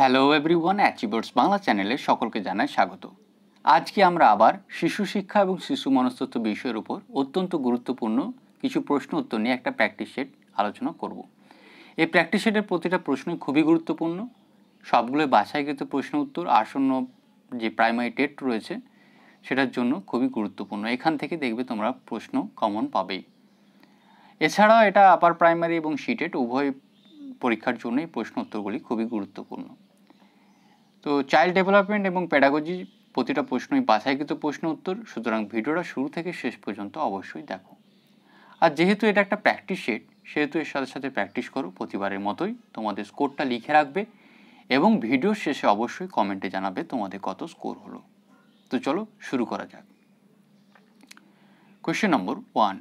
hello everyone achievers Bangla চ্যানেলে সকলকে জানায় স্বাগত আজকে আমরা আবার শিশু শিক্ষা এবং শিশু মনস্তত্ব বিষয়ের উপর অত্যন্ত গুরুত্বপূর্ণ কিছু প্রশ্ন উত্তর নিয়ে একটা প্র্যাকটিস সেট আলোচনা করব এই প্র্যাকটিস সেটের প্রতিটা প্রশ্নই খুবই গুরুত্বপূর্ণ সবগুলো বাছাইকৃত প্রশ্ন উত্তর আসন্ন যে প্রাইমারি টেট রয়েছে সেটার জন্য খুবই গুরুত্বপূর্ণ এখান থেকে দেখবে তোমরা প্রশ্ন কমন পাবেই এছাড়াও এটা আপার প্রাইমারি এবং সিটেট উভয় পরীক্ষার জন্যই প্রশ্ন উত্তরগুলি খুবই গুরুত্বপূর্ণ তো চাইল্ড ডেভেলপমেন্ট এবং প্যাডাগজি প্রতিটা প্রশ্নই বাছাইকৃত প্রশ্ন উত্তর সুতরাং ভিডিওটা শুরু থেকে শেষ পর্যন্ত অবশ্যই দেখো আর যেহেতু এটা একটা প্র্যাকটিস সেট সেহেতু এর সাথে সাথে প্র্যাকটিস করো প্রতিবারের মতোই তোমাদের স্কোরটা লিখে রাখবে এবং ভিডিও শেষে অবশ্যই কমেন্টে জানাবে তোমাদের কত স্কোর হলো তো চলো শুরু করা যাক কোয়েশ্চেন নম্বর ওয়ান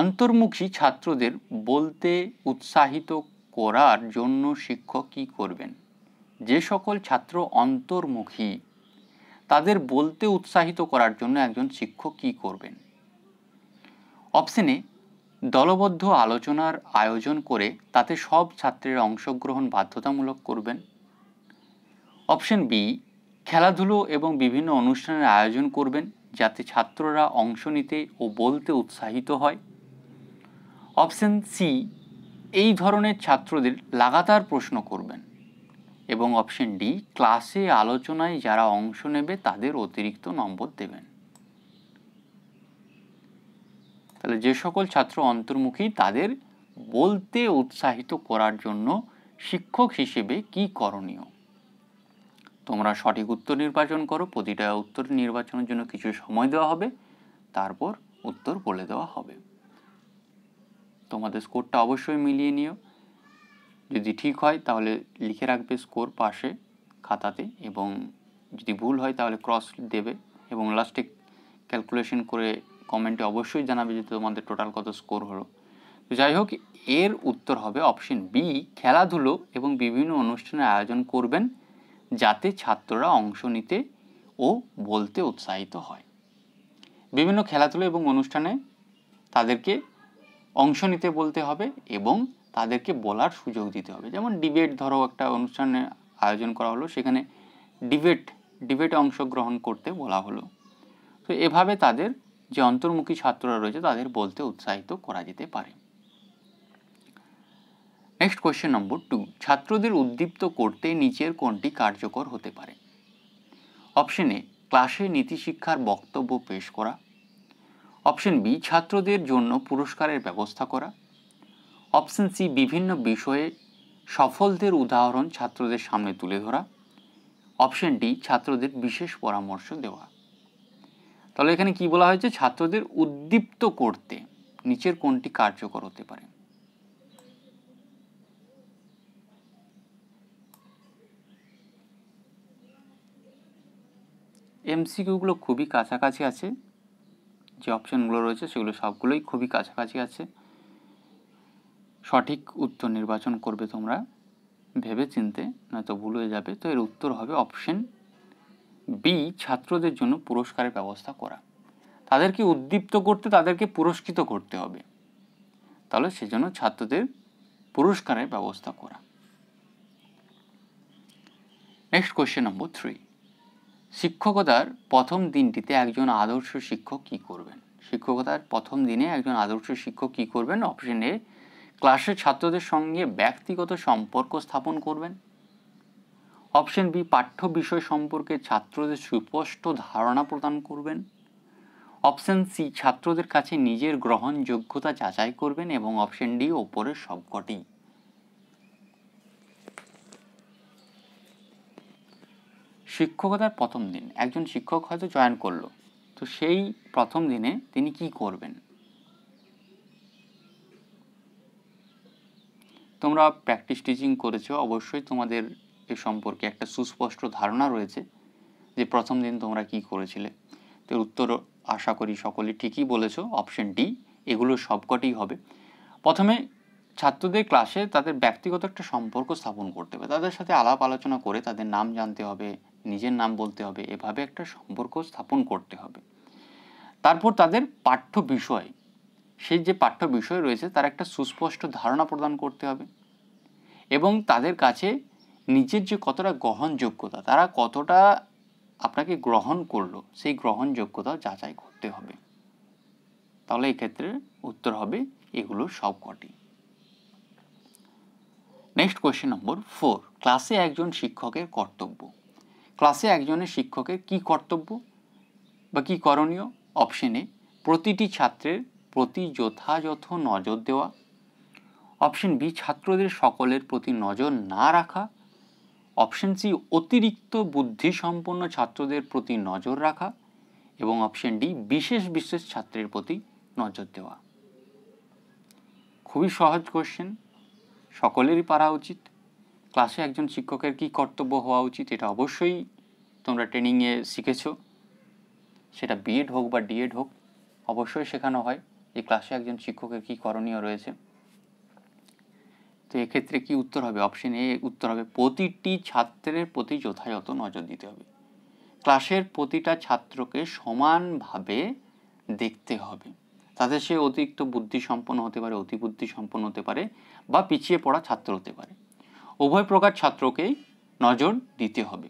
অন্তর্মুখী ছাত্রদের বলতে উৎসাহিত করার জন্য শিক্ষক কি করবেন যে সকল ছাত্র অন্তর্মুখী তাদের বলতে উৎসাহিত করার জন্য একজন শিক্ষক কী করবেন অপশনে দলবদ্ধ আলোচনার আয়োজন করে তাতে সব ছাত্রের অংশগ্রহণ বাধ্যতামূলক করবেন অপশন বি খেলাধুলো এবং বিভিন্ন অনুষ্ঠানের আয়োজন করবেন যাতে ছাত্ররা অংশ নিতে ও বলতে উৎসাহিত হয় অপশন সি এই ধরনের ছাত্রদের লাগাতার প্রশ্ন করবেন এবং অপশন ডি ক্লাসে আলোচনায় যারা অংশ নেবে তাদের অতিরিক্ত নম্বর দেবেন তাহলে যে সকল ছাত্র অন্তর্মুখী তাদের বলতে উৎসাহিত করার জন্য শিক্ষক হিসেবে কি করণীয় তোমরা সঠিক উত্তর নির্বাচন করো প্রতিটা উত্তর নির্বাচনের জন্য কিছু সময় দেওয়া হবে তারপর উত্তর বলে দেওয়া হবে তোমাদের স্কোরটা অবশ্যই মিলিয়ে নিও যদি ঠিক হয় তাহলে লিখে রাখবে স্কোর পাশে খাতাতে এবং যদি ভুল হয় তাহলে ক্রস দেবে এবং লাস্টে ক্যালকুলেশন করে কমেন্টে অবশ্যই জানাবে যে তোমাদের টোটাল কত স্কোর হলো তো যাই হোক এর উত্তর হবে অপশন বি খেলাধুলো এবং বিভিন্ন অনুষ্ঠানের আয়োজন করবেন যাতে ছাত্ররা অংশ নিতে ও বলতে উৎসাহিত হয় বিভিন্ন খেলাধুলো এবং অনুষ্ঠানে তাদেরকে অংশ নিতে বলতে হবে এবং তাদেরকে বলার সুযোগ দিতে হবে যেমন ডিবেট ধরো একটা অনুষ্ঠানে আয়োজন করা হলো সেখানে ডিবেট ডিবেটে অংশগ্রহণ করতে বলা হলো তো এভাবে তাদের যে অন্তর্মুখী ছাত্ররা রয়েছে তাদের বলতে উৎসাহিত করা যেতে পারে নেক্সট কোয়েশ্চেন নম্বর টু ছাত্রদের উদ্দীপ্ত করতে নিচের কোনটি কার্যকর হতে পারে অপশন এ ক্লাসে নীতিশিক্ষার বক্তব্য পেশ করা অপশন বি ছাত্রদের জন্য পুরস্কারের ব্যবস্থা করা অপশন সি বিভিন্ন বিষয়ে সফলদের উদাহরণ ছাত্রদের সামনে তুলে ধরা অপশন ডি ছাত্রদের বিশেষ পরামর্শ দেওয়া তাহলে এখানে কি বলা হয়েছে ছাত্রদের উদ্দীপ্ত করতে নিচের কোনটি কার্যকর হতে পারে এমসিকিউগুলো খুবই কাছাকাছি আছে যে অপশানগুলো রয়েছে সেগুলো সবগুলোই খুবই কাছাকাছি আছে সঠিক উত্তর নির্বাচন করবে তোমরা ভেবে চিনতে নয়তো ভুল হয়ে যাবে তো এর উত্তর হবে অপশন বি ছাত্রদের জন্য পুরস্কারের ব্যবস্থা করা তাদেরকে উদ্দীপ্ত করতে তাদেরকে পুরস্কৃত করতে হবে তাহলে সেজন্য ছাত্রদের পুরস্কারের ব্যবস্থা করা নেক্সট কোয়েশ্চেন নম্বর থ্রি শিক্ষকতার প্রথম দিনটিতে একজন আদর্শ শিক্ষক কি করবেন শিক্ষকতার প্রথম দিনে একজন আদর্শ শিক্ষক কি করবেন অপশন এ ক্লাসের ছাত্রদের সঙ্গে ব্যক্তিগত সম্পর্ক স্থাপন করবেন অপশন বি পাঠ্য বিষয় সম্পর্কে ছাত্রদের সুস্পষ্ট ধারণা প্রদান করবেন অপশন সি ছাত্রদের কাছে নিজের গ্রহণযোগ্যতা যাচাই করবেন এবং অপশন ডি ওপরের সবকটি শিক্ষকতার প্রথম দিন একজন শিক্ষক হয়তো জয়েন করলো তো সেই প্রথম দিনে তিনি কি করবেন তোমরা প্র্যাকটিস টিচিং করেছো অবশ্যই তোমাদের এ সম্পর্কে একটা সুস্পষ্ট ধারণা রয়েছে যে প্রথম দিন তোমরা কি করেছিলে তো উত্তর আশা করি সকলে ঠিকই বলেছো অপশান ডি এগুলো সবকটি হবে প্রথমে ছাত্রদের ক্লাসে তাদের ব্যক্তিগত একটা সম্পর্ক স্থাপন করতে হবে তাদের সাথে আলাপ আলোচনা করে তাদের নাম জানতে হবে নিজের নাম বলতে হবে এভাবে একটা সম্পর্ক স্থাপন করতে হবে তারপর তাদের পাঠ্য বিষয় সেই যে পাঠ্য বিষয় রয়েছে তার একটা সুস্পষ্ট ধারণা প্রদান করতে হবে এবং তাদের কাছে নিজের যে কতটা গ্রহণযোগ্যতা তারা কতটা আপনাকে গ্রহণ করলো সেই গ্রহণযোগ্যতা যাচাই করতে হবে তাহলে এক্ষেত্রে উত্তর হবে এগুলো সব কটি নেক্সট কোয়েশ্চেন নম্বর ফোর ক্লাসে একজন শিক্ষকের কর্তব্য ক্লাসে একজনের শিক্ষকের কি কর্তব্য বা কী করণীয় অপশনে প্রতিটি ছাত্রের প্রতি যথাযথ নজর দেওয়া অপশন বি ছাত্রদের সকলের প্রতি নজর না রাখা অপশন সি অতিরিক্ত বুদ্ধিসম্পন্ন ছাত্রদের প্রতি নজর রাখা এবং অপশন ডি বিশেষ বিশেষ ছাত্রের প্রতি নজর দেওয়া খুবই সহজ কোশ্চেন সকলেরই পারা উচিত ক্লাসে একজন শিক্ষকের কি কর্তব্য হওয়া উচিত এটা অবশ্যই তোমরা ট্রেনিংয়ে শিখেছ সেটা বিএড হোক বা ডিএড হোক অবশ্যই শেখানো হয় যে ক্লাসে একজন শিক্ষকের কি করণীয় রয়েছে তো এক্ষেত্রে কি উত্তর হবে অপশন এ উত্তর হবে প্রতিটি ছাত্রের প্রতি যথাযথ নজর দিতে হবে ক্লাসের প্রতিটা ছাত্রকে সমানভাবে দেখতে হবে তাতে সে অতিরিক্ত বুদ্ধি সম্পন্ন হতে পারে অতি বুদ্ধি সম্পন্ন হতে পারে বা পিছিয়ে পড়া ছাত্র হতে পারে উভয় প্রকার ছাত্রকেই নজর দিতে হবে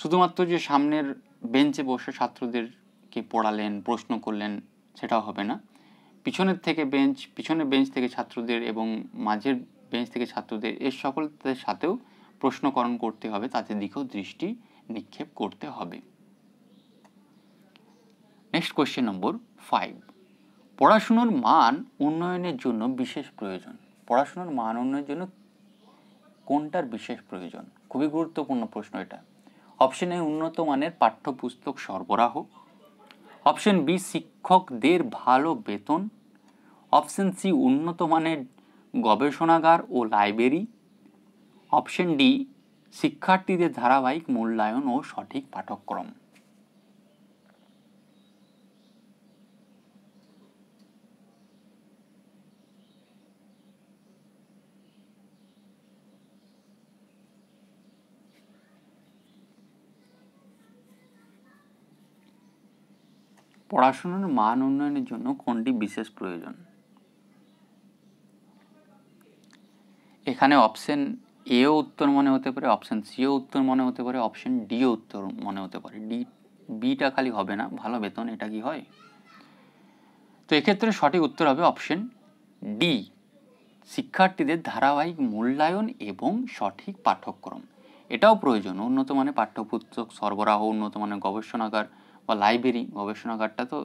শুধুমাত্র যে সামনের বেঞ্চে বসে ছাত্রদেরকে পড়ালেন প্রশ্ন করলেন সেটাও হবে না পিছনের থেকে বেঞ্চ পিছনের বেঞ্চ থেকে ছাত্রদের এবং মাঝের বেঞ্চ থেকে ছাত্রদের এর সকলদের সাথেও প্রশ্নকরণ করতে হবে তাদের দিকেও দৃষ্টি নিক্ষেপ করতে হবে নেক্সট কোয়েশ্চেন নম্বর ফাইভ পড়াশুনোর মান উন্নয়নের জন্য বিশেষ প্রয়োজন পড়াশুনোর মান উন্নয়নের জন্য কোনটার বিশেষ প্রয়োজন খুবই গুরুত্বপূর্ণ প্রশ্ন এটা অপশন এ উন্নত মানের পাঠ্যপুস্তক সরবরাহ অপশন বি শিক্ষকদের ভালো বেতন অপশন সি উন্নত মানের গবেষণাগার ও লাইব্রেরি অপশন ডি শিক্ষার্থীদের ধারাবাহিক মূল্যায়ন ও সঠিক পাঠক্রম পড়াশোনার মান উন্নয়নের জন্য কোনটি বিশেষ প্রয়োজন এখানে অপশন এও উত্তর মনে হতে পারে অপশন সিও উত্তর মনে হতে পারে অপশন ডিও উত্তর মনে হতে পারে ডি বিটা খালি হবে না ভালো বেতন এটা কি হয় তো এক্ষেত্রে সঠিক উত্তর হবে অপশন ডি শিক্ষার্থীদের ধারাবাহিক মূল্যায়ন এবং সঠিক পাঠ্যক্রম এটাও প্রয়োজন উন্নত মানের পাঠ্যপুস্তক সরবরাহ উন্নত মানের গবেষণাগার বা লাইব্রেরি গবেষণাগারটা তো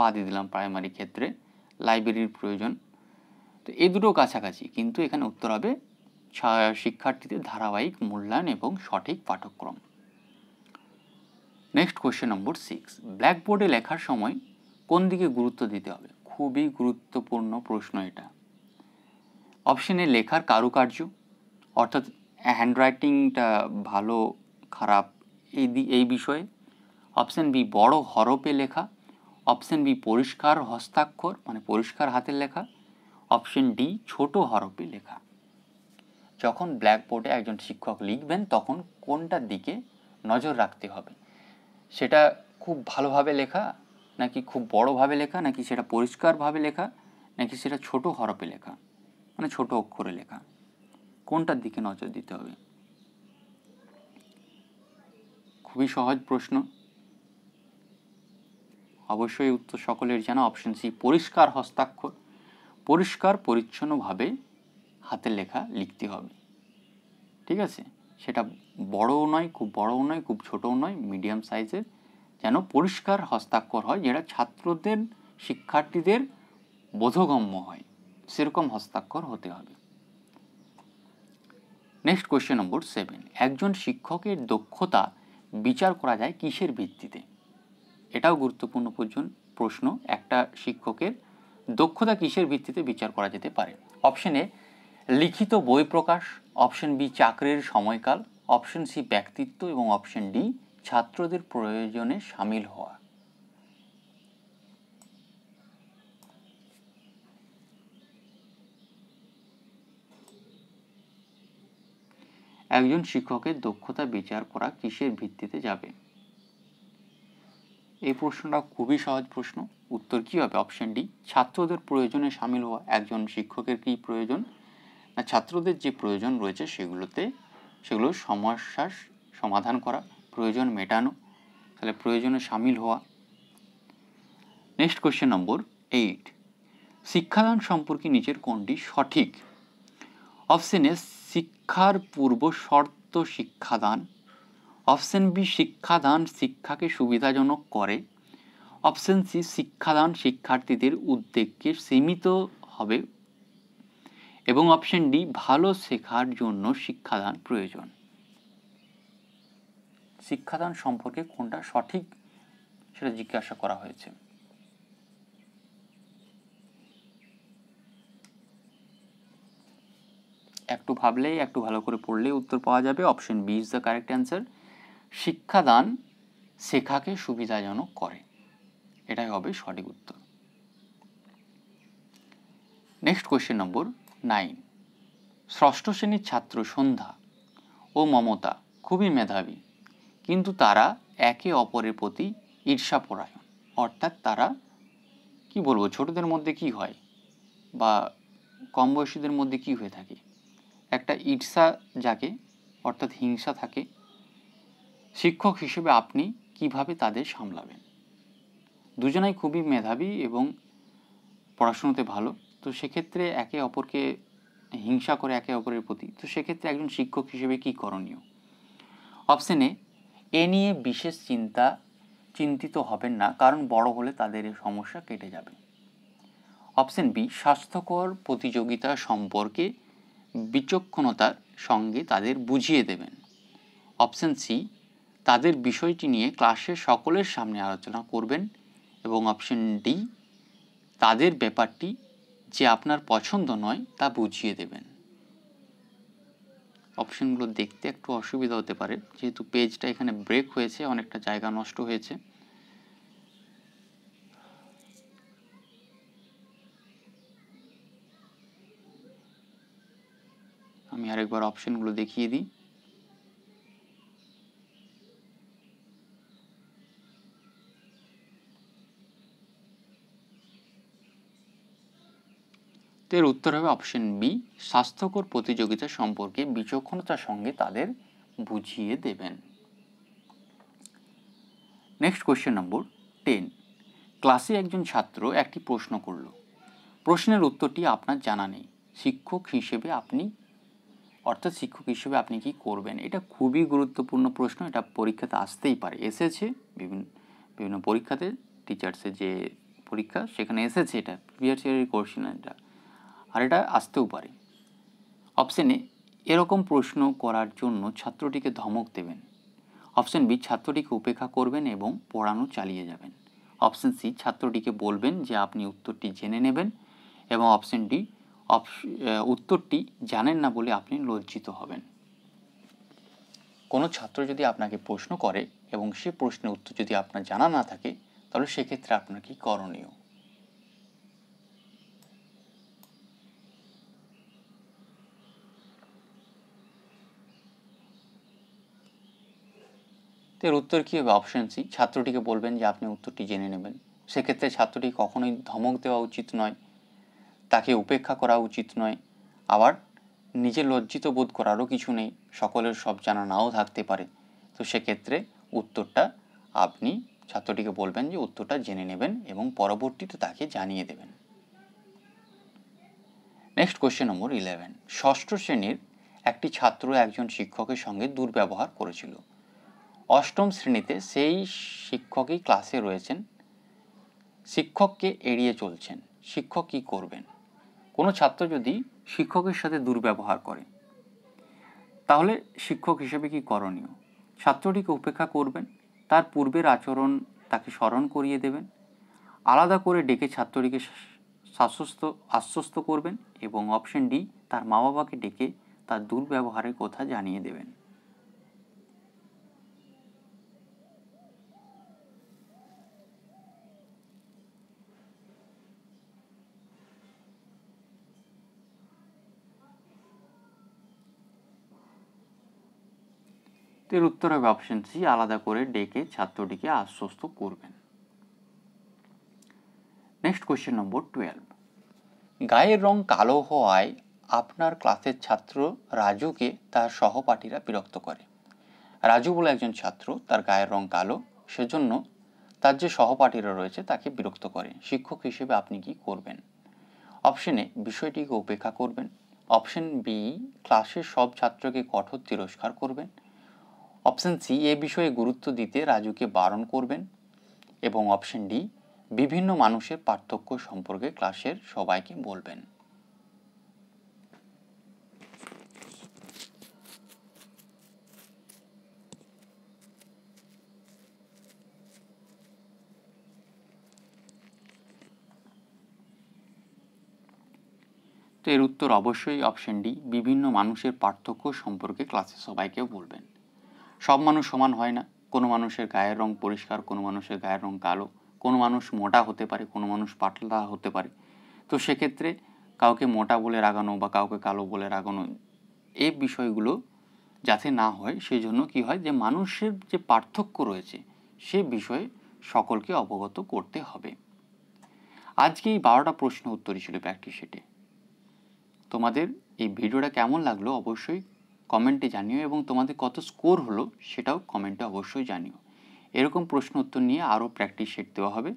বাদই দিলাম প্রাইমারি ক্ষেত্রে লাইব্রেরির প্রয়োজন তো এই দুটো কাছাকাছি কিন্তু এখানে উত্তর হবে শিক্ষার্থীদের ধারাবাহিক মূল্যায়ন এবং সঠিক পাঠ্যক্রম নেক্সট কোয়েশ্চেন নম্বর সিক্স ব্ল্যাকবোর্ডে লেখার সময় কোন দিকে গুরুত্ব দিতে হবে খুবই গুরুত্বপূর্ণ প্রশ্ন এটা অপশানে লেখার কারুকার্য অর্থাৎ হ্যান্ডরাইটিংটা ভালো খারাপ এই এই বিষয়ে অপশান বি বড় হরপে লেখা অপশান বি পরিষ্কার হস্তাক্ষর মানে পরিষ্কার হাতের লেখা অপশন ডি ছোট হরপে লেখা যখন ব্ল্যাকবোর্ডে একজন শিক্ষক লিখবেন তখন কোনটার দিকে নজর রাখতে হবে সেটা খুব ভালোভাবে লেখা নাকি খুব বড়োভাবে লেখা নাকি সেটা পরিষ্কারভাবে লেখা নাকি সেটা ছোট হরপে লেখা মানে ছোট অক্ষরে লেখা কোনটার দিকে নজর দিতে হবে খুবই সহজ প্রশ্ন অবশ্যই উত্তর সকলের জানা অপশন সি পরিষ্কার হস্তাক্ষর পরিষ্কার পরিচ্ছন্নভাবে হাতের লেখা লিখতে হবে ঠিক আছে সেটা বড়ও নয় খুব বড়ও নয় খুব ছোটও নয় মিডিয়াম সাইজের যেন পরিষ্কার হস্তাক্ষর হয় যেটা ছাত্রদের শিক্ষার্থীদের বোধগম্য হয় সেরকম হস্তাক্ষর হতে হবে নেক্সট কোয়েশ্চেন নম্বর সেভেন একজন শিক্ষকের দক্ষতা বিচার করা যায় কিসের ভিত্তিতে এটাও গুরুত্বপূর্ণ প্রশ্ন একটা শিক্ষকের দক্ষতা কিসের ভিত্তিতে বিচার করা যেতে পারে অপশন এ লিখিত বই প্রকাশ অপশন বি চাকরির সময়কাল অপশন সি ব্যক্তিত্ব এবং অপশন ডি ছাত্রদের প্রয়োজনে সামিল হওয়া একজন শিক্ষকের দক্ষতা বিচার করা কিসের ভিত্তিতে যাবে এই প্রশ্নটা খুবই সহজ প্রশ্ন উত্তর কী হবে অপশান ডি ছাত্রদের প্রয়োজনে সামিল হওয়া একজন শিক্ষকের কী প্রয়োজন না ছাত্রদের যে প্রয়োজন রয়েছে সেগুলোতে সেগুলো সমস্যার সমাধান করা প্রয়োজন মেটানো তাহলে প্রয়োজনে সামিল হওয়া নেক্সট কোয়েশ্চেন নম্বর এইট শিক্ষাদান সম্পর্কে নিচের কোনটি সঠিক অপশানে শিক্ষার পূর্ব শর্ত শিক্ষাদান অপশন বি শিক্ষাদান শিক্ষাকে সুবিধাজনক করে অপশন সি শিক্ষাদান শিক্ষার্থীদের উদ্বেগকে সীমিত হবে এবং অপশন ডি ভালো শেখার জন্য শিক্ষাদান প্রয়োজন শিক্ষাদান সম্পর্কে কোনটা সঠিক সেটা জিজ্ঞাসা করা হয়েছে একটু ভাবলেই একটু ভালো করে পড়লেই উত্তর পাওয়া যাবে option B is the correct answer শিক্ষাদান শেখাকে সুবিধাজনক করে এটাই হবে সঠিক উত্তর নেক্সট কোয়েশ্চেন নম্বর নাইন ষষ্ঠ শ্রেণীর ছাত্র সন্ধ্যা ও মমতা খুবই মেধাবী কিন্তু তারা একে অপরের প্রতি ঈর্ষাপরায়ণ অর্থাৎ তারা কি বলবো ছোটদের মধ্যে কি হয় বা কম বয়সীদের মধ্যে কি হয়ে থাকে একটা ঈর্ষা যাকে অর্থাৎ হিংসা থাকে শিক্ষক হিসেবে আপনি কিভাবে তাদের সামলাবেন দুজনাই খুবই মেধাবী এবং পড়াশুনোতে ভালো তো সেক্ষেত্রে একে অপরকে হিংসা করে একে অপরের প্রতি তো সেক্ষেত্রে একজন শিক্ষক হিসেবে কি করণীয় অপশানে এ নিয়ে বিশেষ চিন্তা চিন্তিত হবেন না কারণ বড় হলে তাদের সমস্যা কেটে যাবে অপশান বি স্বাস্থ্যকর প্রতিযোগিতা সম্পর্কে বিচক্ষণতার সঙ্গে তাদের বুঝিয়ে দেবেন অপশান সি তাদের বিষয়টি নিয়ে ক্লাসে সকলের সামনে আলোচনা করবেন এবং অপশন ডি তাদের ব্যাপারটি যে আপনার পছন্দ নয় তা বুঝিয়ে দেবেন অপশনগুলো দেখতে একটু অসুবিধা হতে পারে যেহেতু পেজটা এখানে ব্রেক হয়েছে অনেকটা জায়গা নষ্ট হয়েছে আমি আরেকবার অপশনগুলো দেখিয়ে দিই এর উত্তর হবে অপশন বি স্বাস্থ্যকর প্রতিযোগিতা সম্পর্কে বিচক্ষণতার সঙ্গে তাদের বুঝিয়ে দেবেন নেক্সট কোয়েশ্চেন নম্বর টেন ক্লাসে একজন ছাত্র একটি প্রশ্ন করল প্রশ্নের উত্তরটি আপনার জানা নেই শিক্ষক হিসেবে আপনি অর্থাৎ শিক্ষক হিসেবে আপনি কি করবেন এটা খুবই গুরুত্বপূর্ণ প্রশ্ন এটা পরীক্ষাতে আসতেই পারে এসেছে বিভিন্ন বিভিন্ন পরীক্ষাতে টিচার্সের যে পরীক্ষা সেখানে এসেছে এটা প্রিভিয়াস ইয়ারের কোশ্চেন এটা আর এটা আসতেও পারে অপশানে এরকম প্রশ্ন করার জন্য ছাত্রটিকে ধমক দেবেন অপশান বি ছাত্রটিকে উপেক্ষা করবেন এবং পড়ানো চালিয়ে যাবেন অপশান সি ছাত্রটিকে বলবেন যে আপনি উত্তরটি জেনে নেবেন এবং অপশান ডি উত্তরটি জানেন না বলে আপনি লজ্জিত হবেন কোনো ছাত্র যদি আপনাকে প্রশ্ন করে এবং সে প্রশ্নের উত্তর যদি আপনার জানা না থাকে তাহলে সেক্ষেত্রে আপনার কি করণীয় তো এর উত্তর কী হবে অপশান সি ছাত্রটিকে বলবেন যে আপনি উত্তরটি জেনে নেবেন সেক্ষেত্রে ছাত্রটি কখনোই ধমক দেওয়া উচিত নয় তাকে উপেক্ষা করা উচিত নয় আবার নিজে লজ্জিত বোধ করারও কিছু নেই সকলের সব জানা নাও থাকতে পারে তো সেক্ষেত্রে উত্তরটা আপনি ছাত্রটিকে বলবেন যে উত্তরটা জেনে নেবেন এবং পরবর্তীতে তাকে জানিয়ে দেবেন নেক্সট কোয়েশ্চেন নম্বর ইলেভেন ষষ্ঠ শ্রেণীর একটি ছাত্র একজন শিক্ষকের সঙ্গে দুর্ব্যবহার করেছিল অষ্টম শ্রেণীতে সেই শিক্ষকই ক্লাসে রয়েছেন শিক্ষককে এড়িয়ে চলছেন শিক্ষক কী করবেন কোনো ছাত্র যদি শিক্ষকের সাথে দুর্ব্যবহার করে তাহলে শিক্ষক হিসেবে কি করণীয় ছাত্রটিকে উপেক্ষা করবেন তার পূর্বের আচরণ তাকে স্মরণ করিয়ে দেবেন আলাদা করে ডেকে ছাত্রটিকে শাসস্ত আশ্বস্ত করবেন এবং অপশন ডি তার মা বাবাকে ডেকে তার দুর্ব্যবহারের কথা জানিয়ে দেবেন এর উত্তর হবে অপশন সি আলাদা করে ডেকে ছাত্রটিকে আশ্বস্ত করবেন নেক্সট কোয়েশ্চেন নম্বর টুয়েলভ গায়ের রং কালো হওয়ায় আপনার ক্লাসের ছাত্র রাজুকে তার সহপাঠীরা বিরক্ত করে রাজু বলে একজন ছাত্র তার গায়ের রং কালো সেজন্য তার যে সহপাঠীরা রয়েছে তাকে বিরক্ত করে শিক্ষক হিসেবে আপনি কি করবেন অপশন এ বিষয়টিকে উপেক্ষা করবেন অপশন বি ক্লাসের সব ছাত্রকে কঠোর তিরস্কার করবেন অপশান সি এ বিষয়ে গুরুত্ব দিতে রাজুকে বারণ করবেন এবং অপশান ডি বিভিন্ন মানুষের পার্থক্য সম্পর্কে ক্লাসের সবাইকে বলবেন তো এর উত্তর অবশ্যই অপশন ডি বিভিন্ন মানুষের পার্থক্য সম্পর্কে ক্লাসে সবাইকে বলবেন সব মানুষ সমান হয় না কোনো মানুষের গায়ের রং পরিষ্কার কোনো মানুষের গায়ের রং কালো কোনো মানুষ মোটা হতে পারে কোনো মানুষ পাতলা হতে পারে তো সেক্ষেত্রে কাউকে মোটা বলে রাগানো বা কাউকে কালো বলে রাগানো এই বিষয়গুলো যাতে না হয় সেই জন্য কী হয় যে মানুষের যে পার্থক্য রয়েছে সে বিষয়ে সকলকে অবগত করতে হবে আজকে এই বারোটা প্রশ্ন উত্তরই ছিল প্র্যাকটিস সেটে তোমাদের এই ভিডিওটা কেমন লাগলো অবশ্যই কমেন্টে জানিও এবং তোমাদের কত স্কোর হলো সেটাও কমেন্টে অবশ্যই জানিও এরকম প্রশ্ন উত্তর নিয়ে আরও প্র্যাকটিস শেট দেওয়া হবে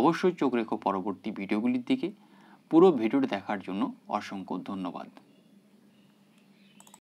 অবশ্যই চোখ রেখো পরবর্তী ভিডিওগুলির দিকে পুরো ভিডিওটি দেখার জন্য অসংখ্য ধন্যবাদ